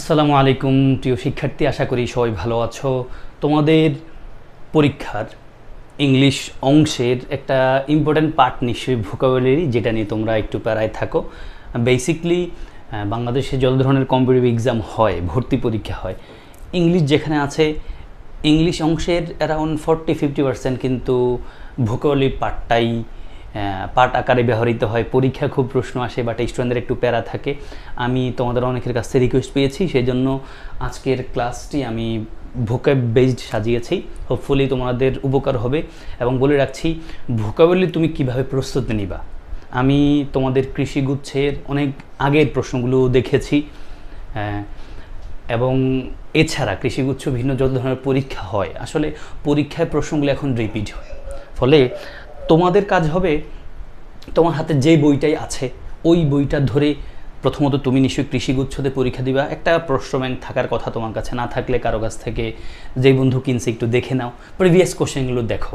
আসসালামু আলাইকুম প্রিয় শিক্ষার্থী আশা করি সবাই ভালো আছো তোমাদের পরীক্ষার ইংলিশ অংশের একটা ইম্পর্ট্যান্ট পার্ট নিশ্চয়ই ভোকাবুলারি যেটা নিয়ে তোমরা একটু প্যারায় থাকো বেসিকলি বাংলাদেশে যত ধরনের কম্পিটিভ এক্সাম হয় ভর্তি পরীক্ষা হয় ইংলিশ যেখানে আছে ইংলিশ অংশের অ্যারাউন্ড ফর্টি ফিফটি পার্সেন্ট কিন্তু ভোকাবুলারি পার্টটাই পাঠ আকারে ব্যবহৃত হয় পরীক্ষা খুব প্রশ্ন আসে বাট স্টুডেন্টদের একটু প্যারা থাকে আমি তোমাদের অনেকের কাছ থেকে রিকোয়েস্ট পেয়েছি সেই জন্য আজকের ক্লাসটি আমি ভোকাব বেসড সাজিয়েছি হোপফুলি তোমাদের উপকার হবে এবং বলে রাখছি ভোকাবলি তুমি কিভাবে প্রস্তুত নিবা আমি তোমাদের কৃষিগুচ্ছের অনেক আগের প্রশ্নগুলো দেখেছি এবং এছাড়া কৃষিগুচ্ছ ভিন্ন যত ধরনের পরীক্ষা হয় আসলে পরীক্ষায় প্রশ্নগুলো এখন রিপিট হয় ফলে তোমাদের কাজ হবে তোমার হাতে যে বইটাই আছে ওই বইটা ধরে প্রথমত তুমি নিশ্চয়ই কৃষিগুচ্ছতে পরীক্ষা দিবা একটা প্রশ্ন ব্যাংক থাকার কথা তোমার কাছে না থাকলে কারো কাছ থেকে যে বন্ধু কিনছে একটু দেখে নাও প্রিভিয়াস কোশ্চেনগুলো দেখো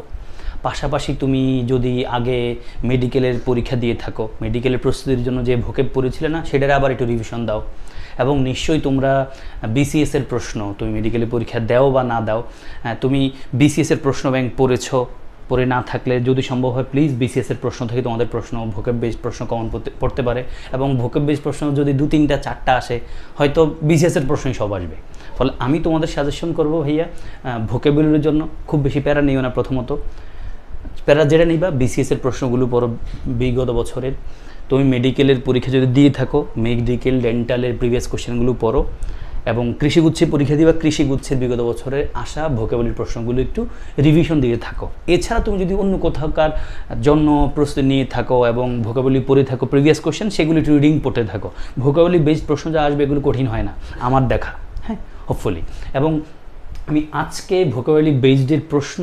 পাশাপাশি তুমি যদি আগে মেডিকেলের পরীক্ষা দিয়ে থাকো মেডিকেলের প্রস্তুতির জন্য যে ভোকে পড়েছিলে না সেটার আবার একটু রিভিশন দাও এবং নিশ্চয়ই তোমরা বিসিএসের প্রশ্ন তুমি মেডিকেলের পরীক্ষা দাও বা না দাও তুমি বিসিএসের প্রশ্ন ব্যাংক পড়েছো পড়ে না থাকলে যদি সম্ভব হয় প্লিজ বিসিএসের প্রশ্ন থেকে তোমাদের প্রশ্ন ভোকেব বেস প্রশ্ন কমন পড়তে পারে এবং ভোকেব বেস প্রশ্ন যদি দু তিনটা চারটা আসে হয়তো বিসিএসের প্রশ্নই সব আসবে ফলে আমি তোমাদের সাজেশন করব ভাইয়া ভোকেবুলের জন্য খুব বেশি প্যারা নিও না প্রথমত প্যারা যেটা নিবা বিসিএসের প্রশ্নগুলো পড়ো বিগত বছরের তুমি মেডিকেলের পরীক্ষা যদি দিয়ে থাকো মেডিকেল ডেন্টালের প্রিভিয়াস কোশ্চেনগুলো পড়ো এবং কৃষিগুচ্ছে পরীক্ষা দিবা কৃষিগুচ্ছের বিগত বছরের আসা ভোকাবলির প্রশ্নগুলো একটু রিভিশন দিয়ে থাকো এছাড়া তুমি যদি অন্য কোথাওকার জন্য প্রশ্ন নিয়ে থাকো এবং ভোকাবলি পড়ে থাকো প্রিভিয়াস কোয়েশ্চেন সেগুলো একটু রিডিং পড়তে থাকো ভোকাবলি বেস্ট প্রশ্ন যা আসবে এগুলো কঠিন হয় না আমার দেখা হ্যাঁ হোপফুলি এবং আমি আজকে ভোকাবলি বেসডের প্রশ্ন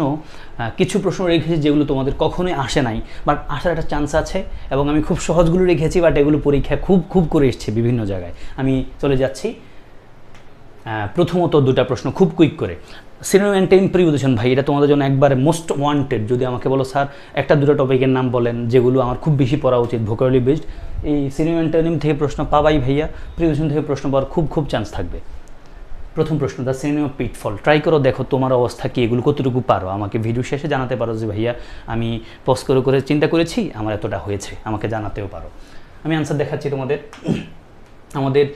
কিছু প্রশ্ন রেখেছি যেগুলো তোমাদের কখনোই আসে নাই বাট আসার একটা চান্স আছে এবং আমি খুব সহজগুলো রেখেছি বাট এগুলো পরীক্ষা খুব খুব করে এসছে বিভিন্ন জায়গায় আমি চলে যাচ্ছি প্রথমত দুটা প্রশ্ন খুব কুইক করে সিনেমা অ্যান্ড টেম্প্রিউদেশন ভাই এটা তোমাদের জন্য একবারে মোস্ট ওয়ান্টেড যদি আমাকে বলো স্যার একটা দুটো টপিকের নাম বলেন যেগুলো আমার খুব বেশি পড়া উচিত ভোকালি বেসড এই সিনেমা অ্যান্টোনিম থেকে প্রশ্ন পাবাই ভাইয়া প্রিভিউশন থেকে প্রশ্ন পাওয়ার খুব খুব চান্স থাকবে প্রথম প্রশ্ন দ্য সিনেমা পিটফল ট্রাই করো দেখো তোমার অবস্থা কী এগুলো কতটুকু পারো আমাকে ভিডিও শেষে জানাতে পারো যে ভাইয়া আমি পজ করে করে চিন্তা করেছি আমার এতটা হয়েছে আমাকে জানাতেও পারো আমি আনসার দেখাচ্ছি তোমাদের আমাদের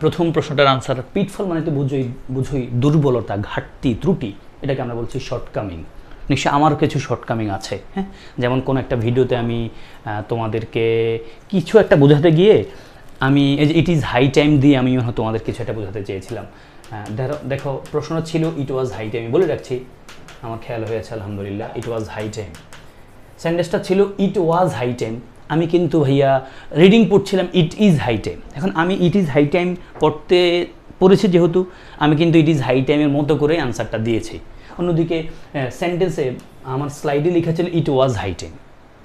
প্রথম প্রশ্নটার আনসার পিটফল মানে তো বুঝই বুঝোই দুর্বলতা ঘাটতি ত্রুটি এটাকে আমরা বলছি শর্টকামিং নিশ্চয় আমার কিছু শর্টকামিং আছে হ্যাঁ যেমন কোনো একটা ভিডিওতে আমি তোমাদেরকে কিছু একটা বোঝাতে গিয়ে আমি এই যে ইট ইজ হাই টাইম দিয়ে আমি হয়তো তোমাদের কিছু একটা বোঝাতে চেয়েছিলাম দেখো প্রশ্ন ছিল ইট ওয়াজ হাই টাইম বলে রাখছি আমার খেয়াল হয়েছে আলহামদুলিল্লাহ ইট ওয়াজ হাই টাইম সেন্টেন্সটা ছিল ইট ওয়াজ হাই টাইম আমি কিন্তু ভাইয়া রিডিং পড়ছিলাম ইট ইজ হাই টাইম এখন আমি ইট ইজ হাই টাইম পড়তে পড়েছি যেহেতু আমি কিন্তু ইট ইজ হাই টাইমের মতো করে আনসারটা দিয়েছি অন্যদিকে সেন্টেন্সে আমার স্লাইডে লেখা ছিল it was high time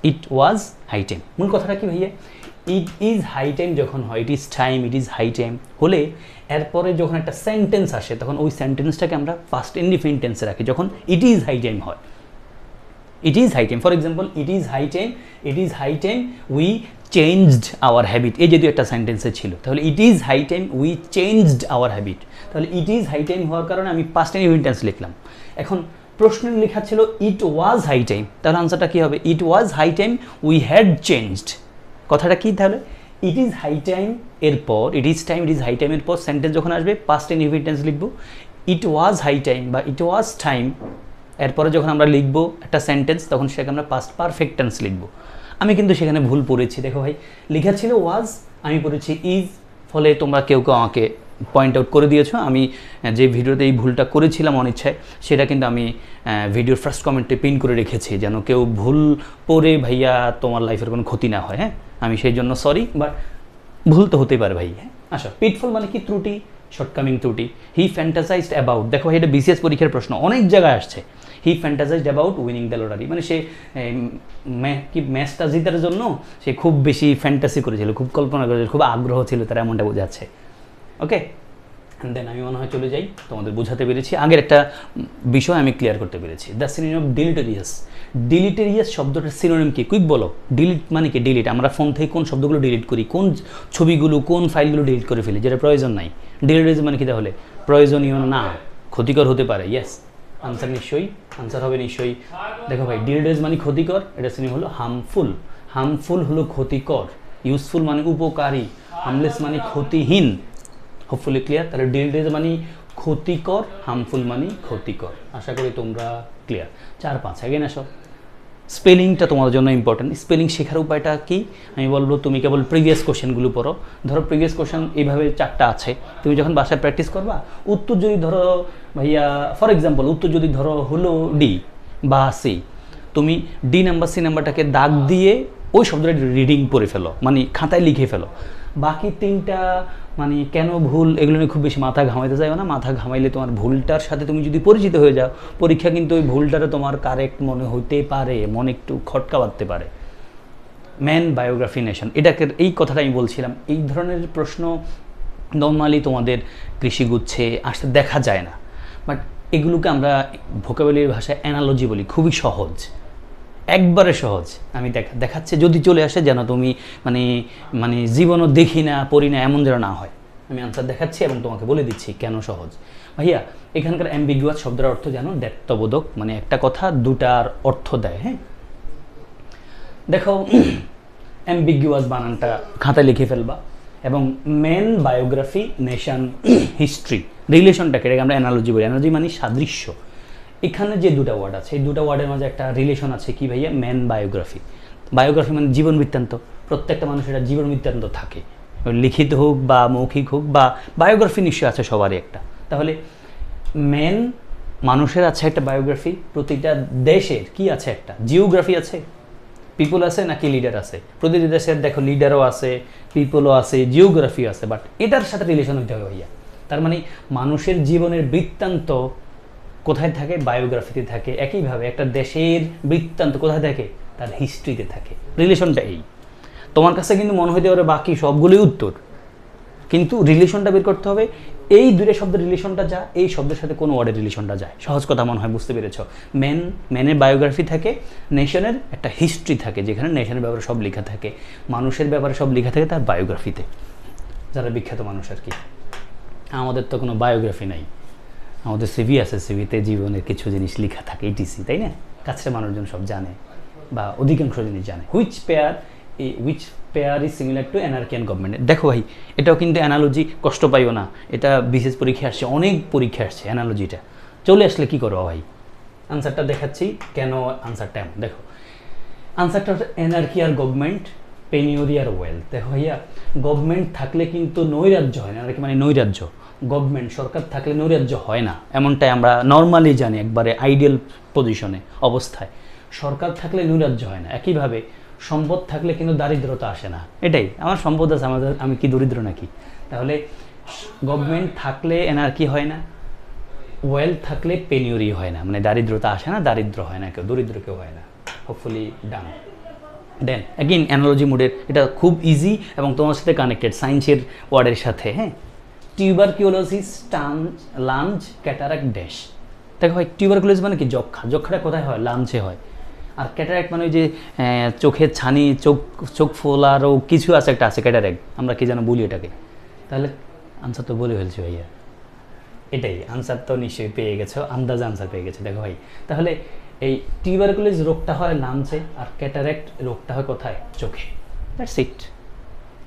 it was high time মূল কথাটা কি ভাইয়া ইট ইজ হাই টাইম যখন হয় it is time it is high time হলে এরপরে যখন একটা সেন্টেন্স আসে তখন ওই সেন্টেন্সটাকে আমরা ফার্স্ট ইন্ডিফেন্টেন্সে রাখি যখন ইট ইজ হাই টাইম হয় it is high time for example it is high time it is high time we changed our habit এই যদি একটা সেন্টেন্সে ছিল তাহলে it is high time we changed our habit তাহলে ইট ইজ হাই টাইম হওয়ার কারণে আমি পাঁচটা ইভিনটেন্স লিখলাম এখন প্রশ্নের লেখা ছিল ইট ওয়াজ হাই টাইম তাহলে আনসারটা কী হবে it was high time we had changed কথাটা কী তাহলে ইট ইজ হাই টাইম এরপর it is time it is high টাইমের পর সেন্টেন্স যখন আসবে পাস্ট টেন ইভিনটেন্স লিখবো ইট ওয়াজ হাই টাইম বা ইট ওয়াজ টাইম এরপরে যখন আমরা লিখব একটা সেন্টেন্স তখন সেটাকে আমরা পাস্ট পারফেক্ট টেন্স লিখব আমি কিন্তু সেখানে ভুল পড়েছি দেখো ভাই লেখা ছিল ওয়াজ আমি পড়েছি ইজ ফলে তোমরা কেউ কেউ আমাকে পয়েন্ট আউট করে দিয়েছো আমি যে ভিডিওতে এই ভুলটা করেছিলাম অনিচ্ছায় সেটা কিন্তু আমি ভিডিওর ফার্স্ট কমেন্টে পিন করে রেখেছি যেন কেউ ভুল পড়ে ভাইয়া তোমার লাইফের কোনো ক্ষতি না হয় হ্যাঁ আমি সেই জন্য সরি বাট ভুল তো হতে পারে ভাই হ্যাঁ আচ্ছা পিটফল মানে কি ত্রুটি শর্টকামিং ত্রুটি হি ফ্যান্টাসাইজড অ্যাবাউট দেখো এটা বিসিএস পরীক্ষার প্রশ্ন অনেক জায়গায় আসছে he fantasized about winning the lottery মানে সে কি ম্যাচটা জিতার জন্য সে খুব বেশি ফ্যান্টাসি করেছিল খুব কল্পনা করেছিল খুব আগ্রহ ছিল তারা এমনটা বোঝাচ্ছে ওকে অ্যান্ড দেন আমি মনে হয় চলে যাই তোমাদের বোঝাতে পেরেছি আগের একটা বিষয় আমি ক্লিয়ার করতে পেরেছি দ্য সিনিম অফ ডিলিটেরিয়াস ডিলিটেরিয়াস শব্দটার সিনোনিম কি কুইক বলো ডিলিট মানে কি ডিলিট আমরা ফোন থেকে কোন শব্দগুলো ডিলিট করি কোন ছবিগুলো কোন ফাইলগুলো ডিলিট করে ফেলি যেটা প্রয়োজন নাই ডিলিটেরিয়াস মানে কি তাহলে প্রয়োজনীয় না ক্ষতিকর হতে পারে ইয়েস আনসার নিশ্চয়ই আনসার হবে নিশ্চয়ই দেখো ভাই ডিলিটেরিয়াস মানে ক্ষতিকর এটা সিনিম হলো হার্মফুল হার্মফুল হলো ক্ষতিকর ইউজফুল মানে উপকারী হামলেস মানে ক্ষতিহীন হোপফুলি ক্লিয়ার তাহলে ডিলডেজ মানে ক্ষতিকর হার্মফুল মানে ক্ষতিকর আশা করি তোমরা ক্লিয়ার চার পাঁচ আগেন আসো স্পেলিংটা তোমার জন্য ইম্পর্টেন্ট স্পেলিং শেখার উপায়টা কি আমি বলবো তুমি কেবল প্রিভিয়াস কোশ্চেনগুলো পড়ো ধরো প্রিভিয়াস কোশ্চেন এইভাবে চারটা আছে তুমি যখন বাসায় প্র্যাকটিস করবা উত্তর যদি ধরো ভাইয়া ফর এক্সাম্পল উত্তর যদি ধরো হলো ডি বা সি তুমি ডি নাম্বার সি নাম্বারটাকে দাগ দিয়ে ওই শব্দটা রিডিং করে ফেলো মানে খাতায় লিখে ফেলো বাকি তিনটা মানে কেন ভুল এগুলো নিয়ে খুব বেশি মাথা ঘামাইতে চাইবে না মাথা ঘামাইলে তোমার ভুলটার সাথে তুমি যদি পরিচিত হয়ে যাও পরীক্ষা কিন্তু ওই ভুলটাটা তোমার কারেক্ট মনে হইতে পারে মনে একটু খটকা বাড়তে পারে ম্যান বায়োগ্রাফি নেশন এটাকে এই কথাটা আমি বলছিলাম এই ধরনের প্রশ্ন নর্মালি তোমাদের কৃষিগুচ্ছে আসতে দেখা যায় না বাট এগুলোকে আমরা ভোকাবলির ভাষায় অ্যানালজি বলি খুবই সহজ একবারে সহজ আমি দেখা দেখাচ্ছে যদি চলে আসে যেন তুমি মানে মানে জীবনও দেখি না পড়ি না এমন যেন না হয় আমি আনসার দেখাচ্ছি এবং তোমাকে বলে দিচ্ছি কেন সহজ ভাইয়া এখানকার অ্যাম্বিগুয়াস শব্দের অর্থ যেন দ্ব্যত্ববোধক মানে একটা কথা দুটার অর্থ দেয় হ্যাঁ দেখো অ্যাম্বিগুয়াস বানানটা খাতা লিখে ফেলবা এবং মেন বায়োগ্রাফি নেশন হিস্ট্রি রিলেশনটাকে আমরা অ্যানালজি বলি অ্যানালজি মানে সাদৃশ্য এখানে যে দুটা ওয়ার্ড আছে এই দুটা ওয়ার্ডের মাঝে একটা রিলেশন আছে কি ভাইয়া ম্যান বায়োগ্রাফি বায়োগ্রাফি মানে জীবন বৃত্তান্ত প্রত্যেকটা মানুষের জীবন বৃত্তান্ত থাকে লিখিত হোক বা মৌখিক হোক বা বায়োগ্রাফি নিশ্চয়ই আছে সবারই একটা তাহলে ম্যান মানুষের আছে একটা বায়োগ্রাফি প্রতিটা দেশের কি আছে একটা জিওগ্রাফি আছে পিপুল আছে নাকি লিডার আছে প্রতিটি দেশের দেখো লিডারও আছে পিপুলও আছে জিওগ্রাফিও আছে বাট এটার সাথে রিলেশন হইতে হবে ভাইয়া তার মানে মানুষের জীবনের বৃত্তান্ত কোথায় থাকে বায়োগ্রাফিতে থাকে একইভাবে একটা দেশের বৃত্তান্ত কোথায় থাকে তার হিস্ট্রিতে থাকে রিলেশনটা এই তোমার কাছে কিন্তু মনে হইতে পারে বাকি সবগুলোই উত্তর কিন্তু রিলেশনটা বের করতে হবে এই দূরে শব্দের রিলেশনটা যা এই শব্দের সাথে কোনো ওয়ার্ডের রিলেশনটা যায় সহজ কথা মনে হয় বুঝতে পেরেছ ম্যান ম্যানের বায়োগ্রাফি থাকে নেশনের একটা হিস্ট্রি থাকে যেখানে নেশনের ব্যাপারে সব লেখা থাকে মানুষের ব্যাপারে সব লেখা থাকে তার বায়োগ্রাফিতে যারা বিখ্যাত মানুষ আর কি আমাদের তো কোনো বায়োগ্রাফি নাই আমাদের সিভি আছে সিভিতে জীবনের কিছু জিনিস লেখা থাকে এটিসি e তাই না কাছের মানুষজন সব জানে বা অধিকাংশ জিনিস জানে which pair which pair is similar to anarchy and government দেখো ভাই এটাও কিন্তু অ্যানালজি কষ্ট পাইও না এটা বিশেষ পরীক্ষা আসছে অনেক পরীক্ষা আসছে অ্যানালজিটা চলে আসলে কি করো ভাই আনসারটা দেখাচ্ছি কেন আনসারটা এমন দেখো আনসারটা হচ্ছে এনার্কি আর গভর্নমেন্ট পেনিওরিয়ার ওয়েলথ দেখো ভাইয়া গভর্নমেন্ট থাকলে কিন্তু নৈরাজ্য হয় না মানে নৈরাজ্য গভর্নমেন্ট সরকার থাকলে নৈরাজ্য হয় না এমনটাই আমরা নর্মালি জানি একবারে আইডিয়াল পজিশনে অবস্থায় সরকার থাকলে নৈরাজ্য হয় না একইভাবে সম্পদ থাকলে কিন্তু দারিদ্রতা আসে না এটাই আমার সম্পদ আছে আমাদের আমি কি দরিদ্র নাকি তাহলে গভর্নমেন্ট থাকলে কি হয় না ওয়েলথ থাকলে পেনিউরি হয় না মানে দারিদ্রতা আসে না দারিদ্র হয় না কেউ দরিদ্র কেউ হয় না hopefully done then again analogy মোডের এটা খুব ইজি এবং তোমার সাথে কানেক্টেড সায়েন্সের ওয়ার্ডের সাথে হ্যাঁ টিউবারকিউলোসিস টাঞ্জ লাঞ্জ ক্যাটারাক ড্যাশ দেখো ভাই টিউবারকুলোস মানে কি যক্ষা যক্ষাটা কোথায় হয় লাঞ্চে হয় আর ক্যাটারাক্ট মানে ওই যে চোখের ছানি চোখ চোখ ফোল আরও কিছু আছে একটা আছে ক্যাটারাক্ট আমরা কি যেন বলি এটাকে তাহলে আনসার তো বলে ফেলছি ভাইয়া এটাই আনসার তো নিশ্চয়ই পেয়ে গেছো আন্দাজ আনসার পেয়ে গেছে দেখো ভাই তাহলে এই টিউবারকুলিস রোগটা হয় লাঞ্চে আর ক্যাটারাক্ট রোগটা হয় কোথায় চোখে দ্যাটস ইট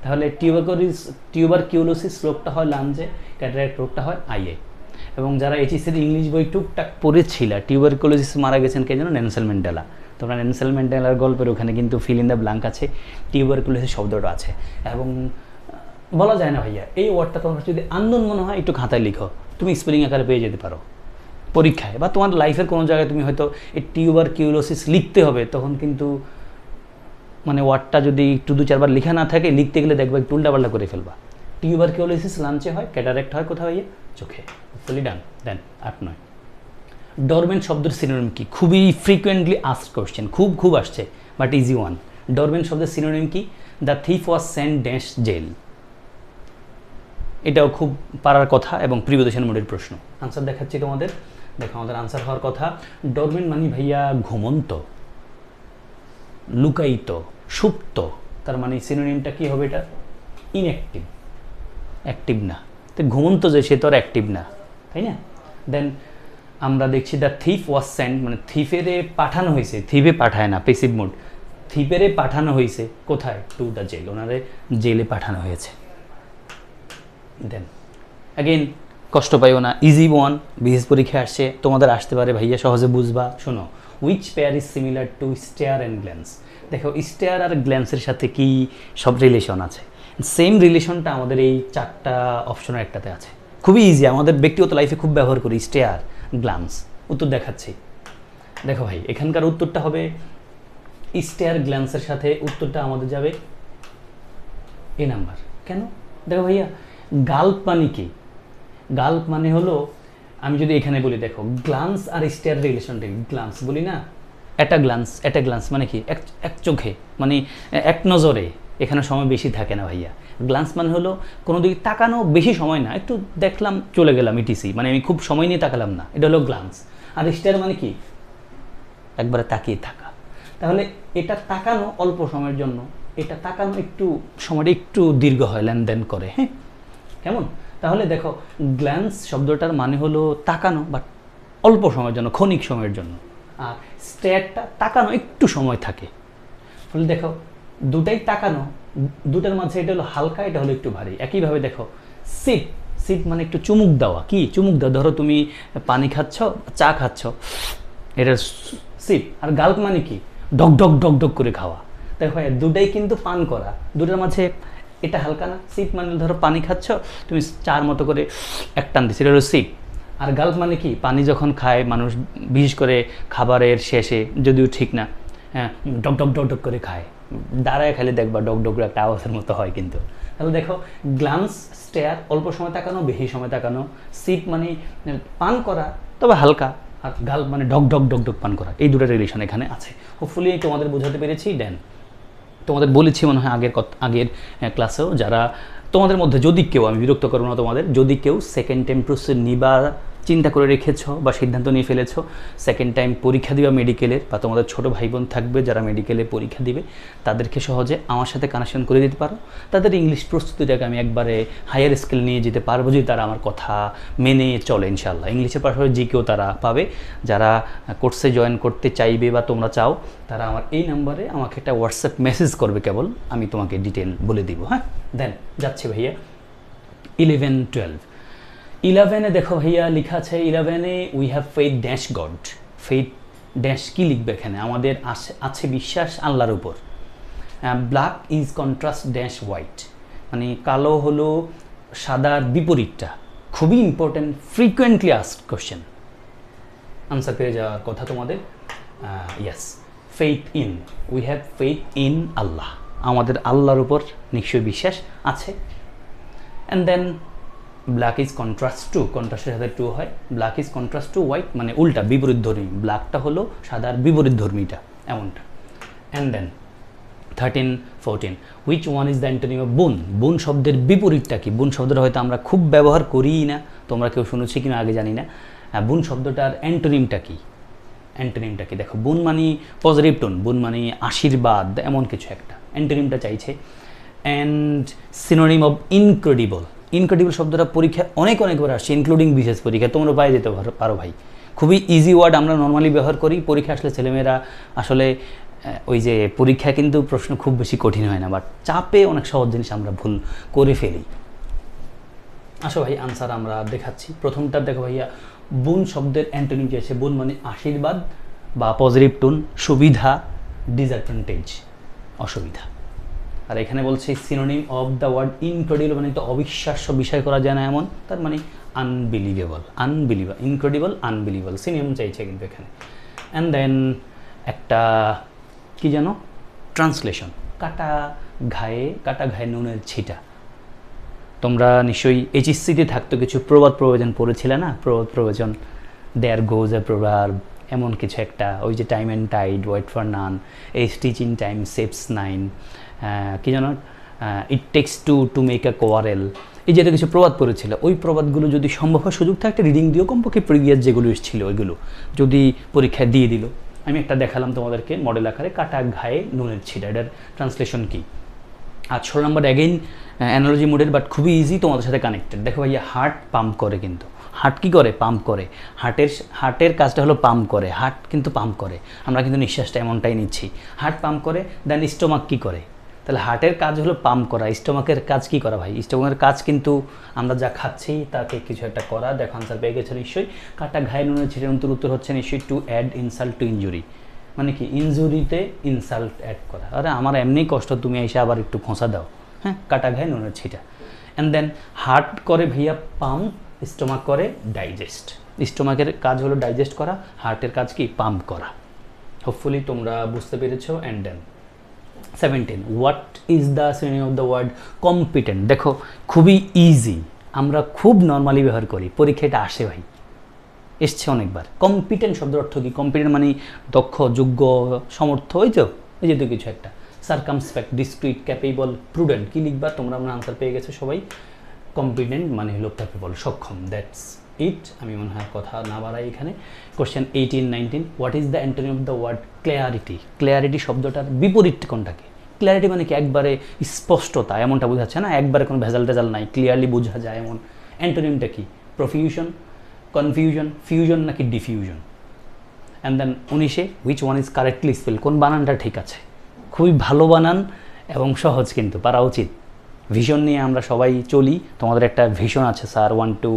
তাহলে টিউবাকোরিস টিউবারকিউলোসিস রোগটা হয় লাঞ্জে ক্যাটারাক্ট রোগটা হয় আইএ এবং যারা e এইচএসির ইংলিশ বই টুকটাক পড়েছিল টিউবারকোলোসিস মারা গেছেন কে যেন ম্যান্ডেলা তোমরা নেনসেল ম্যান্ডেলার গল্পের ওখানে কিন্তু ফিল ইন দ্য ব্ল্যাঙ্ক আছে টিউবারকুলোসিস শব্দটা আছে এবং বলা যায় না ভাইয়া এই ওয়ার্ডটা তোমার যদি আন্দোলন মনে হয় একটু খাতায় লিখো তুমি স্পেলিং আকারে পেয়ে যেতে পারো পরীক্ষায় বা তোমার লাইফের কোনো জায়গায় তুমি হয়তো এই টিউবার কিউলোসিস লিখতে হবে তখন কিন্তু মানে ওয়ার্ডটা যদি একটু দু চারবার লেখা না থাকে লিখতে গেলে দেখবা একটু উল্টাপাল্টা করে ফেলবা টিউবার কিওলিসিস লাঞ্চে হয় ক্যাটারেক্ট হয় কোথাও ইয়ে চোখে ফুলি ডান দেন আট নয় ডরমেন্ট শব্দের সিনোনিম কি খুবই ফ্রিকুয়েন্টলি আস্ট কোশ্চেন খুব খুব আসছে বাট ইজি ওয়ান ডরমেন্ট শব্দের সিনোনিম কি the thief was sent dash jail এটাও খুব পারার কথা এবং প্রিয়দেশন মোডের প্রশ্ন আনসার দেখাচ্ছি তোমাদের দেখো আমাদের আনসার হওয়ার কথা ডরমেন্ট মানে ভাইয়া ঘুমন্ত লুকায়িত সুপ্ত তার মানে সিনোনিমটা কী হবে এটা ইনঅ্যাক্টিভ অ্যাক্টিভ না তো ঘুমন্ত যে সে তো আর অ্যাক্টিভ না তাই না দেন আমরা দেখছি দ্য থিফ ওয়াজ স্যান্ড মানে থিফেরে পাঠানো হয়েছে থিপে পাঠায় না পেসিভ মোড থিপেরে পাঠানো হয়েছে কোথায় টু দ্য জেল ওনারে জেলে পাঠানো হয়েছে দেন অ্যাগেন কষ্ট পাইও না ইজি ওয়ান বিশেষ পরীক্ষা আসছে তোমাদের আসতে পারে ভাইয়া সহজে বুঝবা শোনো which pair is similar to stare and glance দেখো স্টেয়ার আর গ্ল্যান্সের সাথে কি সব রিলেশন আছে সেম রিলেশনটা আমাদের এই চারটা অপশনের একটাতে আছে খুবই ইজি আমাদের ব্যক্তিগত লাইফে খুব ব্যবহার করি স্টেয়ার গ্ল্যান্স উত্তর দেখাচ্ছি দেখো ভাই এখানকার উত্তরটা হবে স্টেয়ার গ্ল্যান্সের সাথে উত্তরটা আমাদের যাবে এ নাম্বার কেন দেখো ভাইয়া গাল্প মানে কি গাল্প মানে হলো আমি যদি এখানে বলি দেখো গ্লান্স আর স্টেয়ার রিলেশনটা গ্লান্স বলি না একটা গ্লান্স একটা গ্লান্স মানে কি এক এক চোখে মানে এক নজরে এখানে সময় বেশি থাকে না ভাইয়া গ্লান্স মানে হলো কোনো দিকে তাকানো বেশি সময় না একটু দেখলাম চলে গেলাম ইটিসি e মানে আমি খুব সময় নিয়ে তাকালাম না এটা হলো গ্লান্স আর স্টার মানে কি একবারে তাকিয়ে থাকা তাহলে এটা তাকানো অল্প সময়ের জন্য এটা তাকানো একটু সময়টা একটু দীর্ঘ হয় লেনদেন করে হ্যাঁ কেমন তাহলে দেখো গ্ল্যান্স শব্দটার মানে হলো তাকানো বাট অল্প সময়ের জন্য ক্ষণিক সময়ের জন্য আর স্টেটটা তাকানো একটু সময় থাকে ফলে দেখো দুটাই তাকানো দুটার মাঝে এটা হলো হালকা এটা হলো একটু ভারী একইভাবে দেখো সিপ সিপ মানে একটু চুমুক দেওয়া কি চুমুক দেওয়া ধরো তুমি পানি খাচ্ছ চা খাচ্ছ এটা সিপ আর গাল্প মানে কি ডক ডক ডক ডক করে খাওয়া দেখো দুটাই কিন্তু পান করা দুটার মাঝে এটা হালকা না সিপ মানে ধরো পানি খাচ্ছ তুমি চার মতো করে এক টান দিচ্ছ এটা হলো সিপ আর গাল্প মানে কি পানি যখন খায় মানুষ বিশেষ করে খাবারের শেষে যদিও ঠিক না হ্যাঁ ডক ডক ডক ডক করে খায় দাঁড়ায় খালি দেখবা ডক ডক একটা আওয়াজের মতো হয় কিন্তু তাহলে দেখো গ্লান্স স্টেয়ার অল্প সময় তাকানো বেশি সময় তাকানো সিপ মানে পান করা তবে হালকা আর গাল মানে ডক ডক ডক ডক পান করা এই দুটো রিলেশন এখানে আছে হোপফুলি তোমাদের বোঝাতে পেরেছি ড্যান তোমাদের বলেছি মনে হয় আগের আগের ক্লাসেও হ্যাঁ, যারা তোমাদের মধ্যে যদি কেউ আমি বিরক্ত করবো না তোমাদের যদি কেউ সেকেন্ড টেম্পোসে নিবা চিন্তা করে রেখেছ বা সিদ্ধান্ত নিয়ে ফেলেছ সেকেন্ড টাইম পরীক্ষা দেওয়া মেডিকেলের বা তোমাদের ছোটো ভাই বোন থাকবে যারা মেডিকেলে পরীক্ষা দিবে তাদেরকে সহজে আমার সাথে কানেকশন করে দিতে পারো তাদের ইংলিশ প্রস্তুতিটাকে আমি একবারে হায়ার স্কেল নিয়ে যেতে পারবো যদি তারা আমার কথা মেনে চলে ইনশাল্লাহ ইংলিশের পাশাপাশি জিকেও তারা পাবে যারা কোর্সে জয়েন করতে চাইবে বা তোমরা চাও তারা আমার এই নাম্বারে আমাকে একটা হোয়াটসঅ্যাপ মেসেজ করবে কেবল আমি তোমাকে ডিটেল বলে দিব হ্যাঁ দেন যাচ্ছে ভাইয়া ইলেভেন টুয়েলভ ইলেভেনে দেখো ভাইয়া লিখা আছে ইলেভেনে we have faith dash God faith dash কী লিখবে এখানে আমাদের আছে বিশ্বাস আল্লাহর উপর black is contrast dash white মানে কালো হলো সাদার বিপরীতটা খুবই important frequently ask question answer পেয়ে যাওয়ার কথা তোমাদের yes faith in we have faith in Allah আমাদের আল্লাহর উপর নিশ্চয় বিশ্বাস আছে and then black is contrast to কন্ট্রাস্টের সাথে টু হয় black is contrast to white মানে উল্টা বিপরীত ধর্মী ব্ল্যাকটা হলো সাদার বিপরীত ধর্মীটা এমনটা and then thirteen fourteen which one is the antonym of boon boon শব্দের বিপরীতটা কি বুন শব্দটা হয়তো আমরা খুব ব্যবহার করিই না তোমরা কেউ শুনেছি কিনা আগে জানি না বুন শব্দটার অ্যান্টোনিমটা কী অ্যান্টোনিমটা কি দেখো বুন মানে পজিটিভ টোন বুন মানে আশীর্বাদ এমন কিছু একটা অ্যান্টোনিমটা চাইছে and synonym of incredible incredible শব্দটা পরীক্ষা অনেক অনেকবার আসছে ইনক্লুডিং বিশেষ পরীক্ষা তোমরা পায়ে যেতে পারো ভাই খুবই ইজি ওয়ার্ড আমরা নর্মালি ব্যবহার করি পরীক্ষা আসলে ছেলেমেয়েরা আসলে ওই যে পরীক্ষা কিন্তু প্রশ্ন খুব বেশি কঠিন হয় না বাট চাপে অনেক সহজ জিনিস আমরা ভুল করে ফেলি আসো ভাই আনসার আমরা দেখাচ্ছি প্রথমটা দেখো ভাইয়া বুন শব্দের অ্যান্টোনিম চেয়েছে বুন মানে আশীর্বাদ বা পজিটিভ টোন সুবিধা ডিসঅ্যাডভান্টেজ অসুবিধা আর এখানে বলছে synonym of the word incredible মানে তো অবিশ্বাস্য বিষয় করা যায় না এমন তার মানে unbelievable unbelievable incredible unbelievable synonym চাইছে কিন্তু এখানে অ্যান্ড দেন একটা কি যেন ট্রান্সলেশন কাটা ঘায়ে কাটা ঘায়ে নুনের ছিটা তোমরা নিশ্চয়ই এইচএসসিতে থাকতো কিছু প্রবাদ প্রবচন পড়েছিলে না প্রবাদ প্রবচন দেয়ার গোজ এ প্রভার্ব এমন কিছু একটা ওই যে time and tide wait for none এই স্টিচ ইন টাইম সেপস নাইন কী জানো it takes two to make a quarrel এই যেটা কিছু প্রবাদ পড়েছিল ওই প্রবাদগুলো যদি সম্ভব হয় সুযোগ থাকে একটা রিডিং দিও কমপক্ষে প্রিভিয়াস যেগুলো এসেছিল ওইগুলো যদি পরীক্ষায় দিয়ে দিল আমি একটা দেখালাম তোমাদেরকে মডেল আকারে কাটা ঘায়ে নুনের ছিল এটার ট্রান্সলেশন কী আর ষোলো নম্বর অ্যাগেইন অ্যানালজি মডেল বাট খুবই ইজি তোমাদের সাথে কানেক্টেড দেখো ভাইয়া হার্ট পাম্প করে কিন্তু হার্ট কী করে পাম্প করে হার্টের হার্টের কাজটা হলো পাম্প করে হার্ট কিন্তু পাম্প করে আমরা কিন্তু নিঃশ্বাসটা এমনটাই নিচ্ছি হার্ট পাম্প করে দেন স্টোমাক কী করে তাহলে হার্টের কাজ হলো পাম্প করা স্টোমাকের কাজ কি করা ভাই স্টোমাকের কাজ কিন্তু আমরা যা খাচ্ছি তাকে কিছু একটা করা দেখো আনসার পেয়ে গেছে নিশ্চয়ই কাটা ঘায়ে নুনে ছিটের অন্তর উত্তর হচ্ছে নিশ্চয়ই to add insult to injury মানে কি ইঞ্জুরিতে ইনসাল্ট অ্যাড করা আরে আমার এমনি কষ্ট তুমি এসে আবার একটু খোঁসা দাও হ্যাঁ কাটা ঘায়ে নুনের ছিটা অ্যান্ড দেন হার্ট করে ভাইয়া পাম্প স্টোমাক করে ডাইজেস্ট স্টোমাকের কাজ হলো ডাইজেস্ট করা হার্টের কাজ কি পাম্প করা হোপফুলি তোমরা বুঝতে পেরেছ and then seventeen what is the synonym of the word competent দেখো খুবই ইজি আমরা খুব নর্মালি ব্যবহার করি পরীক্ষাটা আসে ভাই এসছে অনেকবার কম্পিটেন্ট শব্দের অর্থ কী কম্পিটেন্ট মানে দক্ষ যোগ্য সমর্থ ওই তো এই যেহেতু কিছু একটা সার্কামসপ্যাক্ট ডিসক্রিট ক্যাপেবল প্রুডেন্ট কী লিখবা তোমরা আমরা আনসার পেয়ে গেছো সবাই কম্পিটেন্ট মানে লোকটাকে বলে সক্ষম দ্যাটস ইট আমি মনে হয় কথা না বাড়াই এখানে question eighteen nineteen what is the antonym of the word clarity clarity শব্দটার বিপরীত কোনটাকে ক্লিয়ারিটি মানে কি একবারে স্পষ্টতা এমনটা বোঝাচ্ছে না একবারে কোনো ভেজাল টেজাল নাই ক্লিয়ারলি বোঝা যায় এমন অ্যান্টোনিমটা কি প্রফিউশন কনফিউশন ফিউশন নাকি ডিফিউশন অ্যান্ড দেন উনিশে which one is correctly spell কোন বানানটা ঠিক আছে খুবই ভালো বানান এবং সহজ কিন্তু পারা উচিত ভিশন নিয়ে আমরা সবাই চলি তোমাদের একটা ভিশন আছে sir want to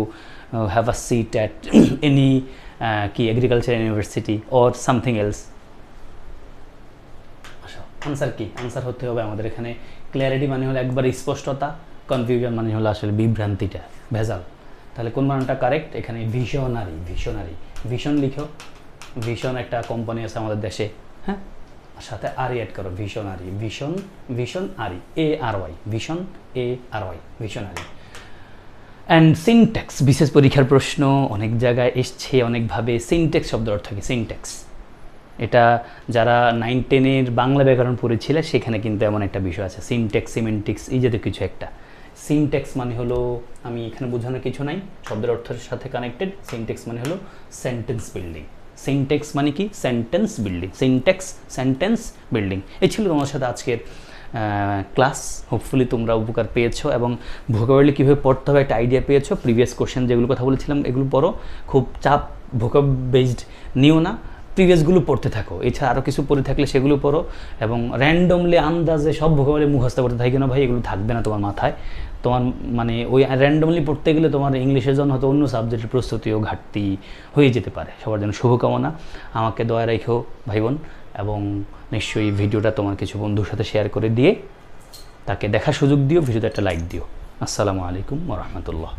have a seat at any কি agriculture university or something else answer কি আনসার হতে হবে আমাদের এখানে ক্লিয়ারিটি মানে হলো একবার স্পষ্টতা কনফিউশন মানে হলো আসলে বিভ্রান্তিটা ভেজাল তাহলে কোন মানটা কারেক্ট এখানে ভিশনারি ভিশনারি ভিশন লিখো ভিশন একটা কোম্পানি আছে আমাদের দেশে হ্যাঁ সাথে আর অ্যাড করো আরি ভীষণ ভিশন আরি এ R Y vision A R Y visionary and syntax বিশেষ পরীক্ষার প্রশ্ন অনেক জায়গায় এসছে অনেকভাবে সিনটেক্স শব্দ অর্থ কি সিনটেক্স এটা যারা নাইন টেনের বাংলা ব্যাকরণ পড়েছিলে সেখানে কিন্তু এমন একটা বিষয় আছে সিনটেক্স সিমেন্টিক্স এই যাতে কিছু একটা সিনটেক্স মানে হলো আমি এখানে বোঝানোর কিছু নাই শব্দের অর্থের সাথে কানেক্টেড সিনটেক্স মানে হলো সেন্টেন্স বিল্ডিং সিনটেক্স মানে কি sentence building syntax sentence building এই ছিল তোমার সাথে আজকের ক্লাস হোপফুলি তোমরা উপকার পেয়েছো এবং ভোকাবলি কীভাবে পড়তে হবে একটা আইডিয়া পেয়েছো প্রিভিয়াস কোশ্চেন যেগুলো কথা বলেছিলাম এগুলো পড়ো খুব চাপ ভোকাব বেসড নিও না প্রিভিয়াসগুলো পড়তে থাকো এছাড়া আরও কিছু পড়ে থাকলে সেগুলো পড়ো এবং র্যান্ডমলি আন্দাজে সব ভোকাবলি মুখস্থ করতে থাকি না ভাই এগুলো থাকবে না তোমার মাথায় তোমার মানে ওই র্যান্ডমলি পড়তে গেলে তোমার ইংলিশের জন্য হয়তো অন্য সাবজেক্টের প্রস্তুতিও ঘাটতি হয়ে যেতে পারে সবার জন্য শুভকামনা আমাকে দয়া রেখো ভাই বোন এবং নিশ্চয়ই ভিডিওটা তোমার কিছু বন্ধুর সাথে শেয়ার করে দিয়ে তাকে দেখার সুযোগ দিও ভিডিওতে একটা লাইক দিও আসসালামু আলাইকুম রহমতুল্লাহ